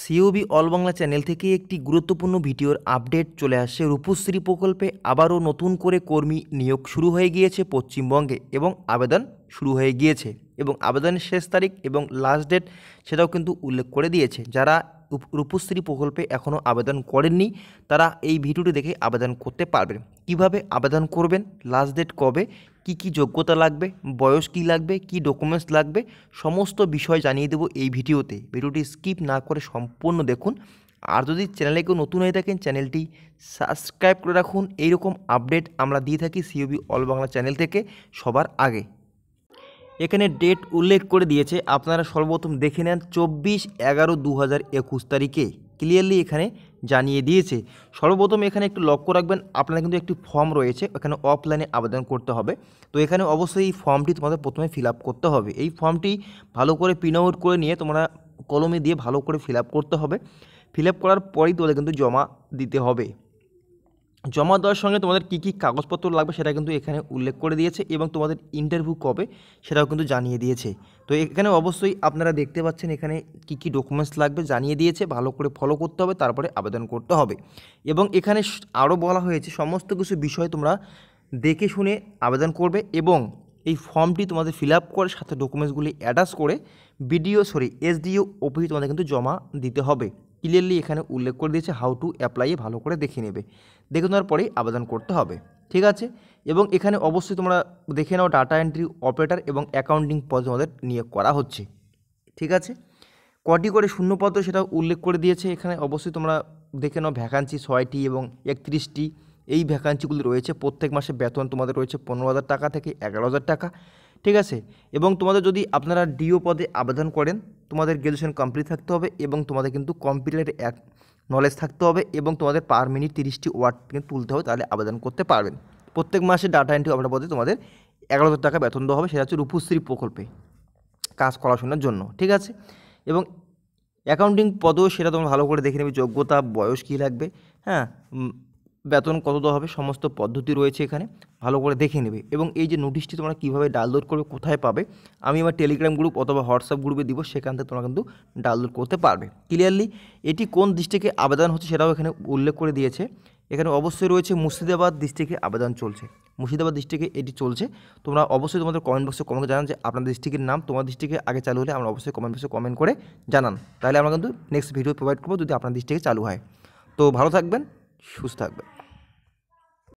COB all Bangla channel থেকে একটি গুরুত্বপূর্ণ ভিডিওর আপডেট চলে আসে রূপশ্রী প্রকল্পে আবারও নতুন করে কর্মী নিয়োগ শুরু হয়ে গিয়েছে পশ্চিমবঙ্গে এবং আবেদন শুরু হয়ে গিয়েছে এবং আবেদনের শেষ তারিখ এবং লাস্ট ডেট সেটাও কিন্তু উল্লেখ করে দিয়েছে যারা রূপশ্রী প্রকল্পে এখনও আবেদন করেননি তারা এই ভিডিওটি দেখে আবেদন করতে পারবেন কিভাবে আবেদন করবেন লাস্ট ডেট কবে কি কি যোগ্যতা লাগবে বয়স কি লাগবে কি ডকুমেন্টস লাগবে সমস্ত বিষয় জানিয়ে দেবো এই ভিডিওতে ভিডিওটি স্কিপ না করে সম্পূর্ণ দেখুন আর যদি চ্যানেলে কেউ নতুন হয়ে থাকেন চ্যানেলটি সাবস্ক্রাইব করে রাখুন এইরকম আপডেট আমরা দিয়ে থাকি সিওবি অল বাংলা চ্যানেল থেকে সবার আগে এখানে ডেট উল্লেখ করে দিয়েছে আপনারা সর্বপ্রথম দেখে নেন চব্বিশ এগারো দু তারিখে ক্লিয়ারলি এখানে জানিয়ে দিয়েছে সর্বপ্রথম এখানে একটু লক্ষ্য রাখবেন আপনার কিন্তু একটি ফর্ম রয়েছে এখানে অফলাইনে আবেদন করতে হবে তো এখানে অবশ্যই এই ফর্মটি তোমাদের প্রথমে ফিল করতে হবে এই ফর্মটি ভালো করে প্রিন্ট আউট করে নিয়ে তোমরা কলমে দিয়ে ভালো করে ফিল করতে হবে ফিল করার পরেই তোমাদের কিন্তু জমা দিতে হবে জমা দেওয়ার সঙ্গে তোমাদের কী কী কাগজপত্র লাগবে সেটা কিন্তু এখানে উল্লেখ করে দিয়েছে এবং তোমাদের ইন্টারভিউ কবে সেটাও কিন্তু জানিয়ে দিয়েছে তো এখানে অবশ্যই আপনারা দেখতে পাচ্ছেন এখানে কি কি ডকুমেন্টস লাগবে জানিয়ে দিয়েছে ভালো করে ফলো করতে হবে তারপরে আবেদন করতে হবে এবং এখানে আরও বলা হয়েছে সমস্ত কিছু বিষয় তোমরা দেখে শুনে আবেদন করবে এবং এই ফর্মটি তোমাদের ফিল আপ করে সাথে ডকুমেন্টসগুলি অ্যাটাচ করে বিডিও সরি এসডিও অফিসে তোমাদের কিন্তু জমা দিতে হবে ক্লিয়ারলি এখানে উল্লেখ করে দিয়েছে হাউ টু অ্যাপ্লাই ভালো করে দেখে নেবে দেখে নেওয়ার পরেই আবেদন করতে হবে ঠিক আছে এবং এখানে অবশ্যই তোমরা দেখে নাও ডাটা এন্ট্রি অপারেটর এবং অ্যাকাউন্টিং পদ তোমাদের নিয়োগ করা হচ্ছে ঠিক আছে কটি করে শূন্যপদ সেটা উল্লেখ করে দিয়েছে এখানে অবশ্যই তোমরা দেখে নাও ভ্যাকান্সি ছয়টি এবং একত্রিশটি এই ভ্যাকান্সিগুলি রয়েছে প্রত্যেক মাসে বেতন তোমাদের রয়েছে পনেরো হাজার টাকা থেকে এগারো হাজার টাকা ঠিক আছে এবং তোমাদের যদি আপনারা ডিও পদে আবেদন করেন তোমাদের গ্র্যাজুয়েশন কমপ্লিট থাকতে হবে এবং তোমাদের কিন্তু কম্পিউটার এক নলেজ থাকতে হবে এবং তোমাদের পার মিনিট তিরিশটি ওয়ার্ড কিন্তু তুলতে হবে তাহলে আবেদন করতে পারবেন প্রত্যেক মাসে ডাটা এন্ট্রি অপারেটর পদে তোমাদের এগারো হাজার টাকা বেতন দেওয়া হবে সেটা হচ্ছে রূপশ্রী প্রকল্পে কাজ করাশোনার জন্য ঠিক আছে এবং অ্যাকাউন্টিং পদও সেটা তোমরা ভালো করে দেখে নেবে যোগ্যতা বয়স কী লাগবে হ্যাঁ বেতন কত দেওয়া হবে সমস্ত পদ্ধতি রয়েছে এখানে ভালো করে দেখে নেবে এবং এই যে নোটিশটি তোমরা কীভাবে ডাউনলোড করবে কোথায় পাবে আমি আমার টেলিগ্রাম গ্রুপ অথবা হোয়াটসঅ্যাপ গ্রুপে দিব সেখান থেকে তোমরা কিন্তু ডাউনলোড করতে পারবে ক্লিয়ারলি এটি কোন ডিস্ট্রিক্টে আবেদন হচ্ছে সেটাও এখানে উল্লেখ করে দিয়েছে এখানে অবশ্যই রয়েছে মুর্শিদাবাদ ডিস্ট্রিক্টে আবেদন চলছে মুর্শিদাবাদ ডিস্ট্রিক্টে এটি চলছে তোমরা অবশ্যই তোমাদের কমেন্ট বক্সে কমেন্ট জানান যে আপনার ডিস্ট্রিক্টের নাম তোমার ডিস্ট্রিক্টে আগে চালু হলে আমরা অবশ্যই কমেন্ট বক্সে কমেন্ট করে জানান তাহলে আমরা কিন্তু নেক্সট ভিডিও প্রোভাইড করবো যদি আপনার ডিস্ট্রিক্টে চালু হয় তো ভালো থাকবেন সুস্থ থাকবেন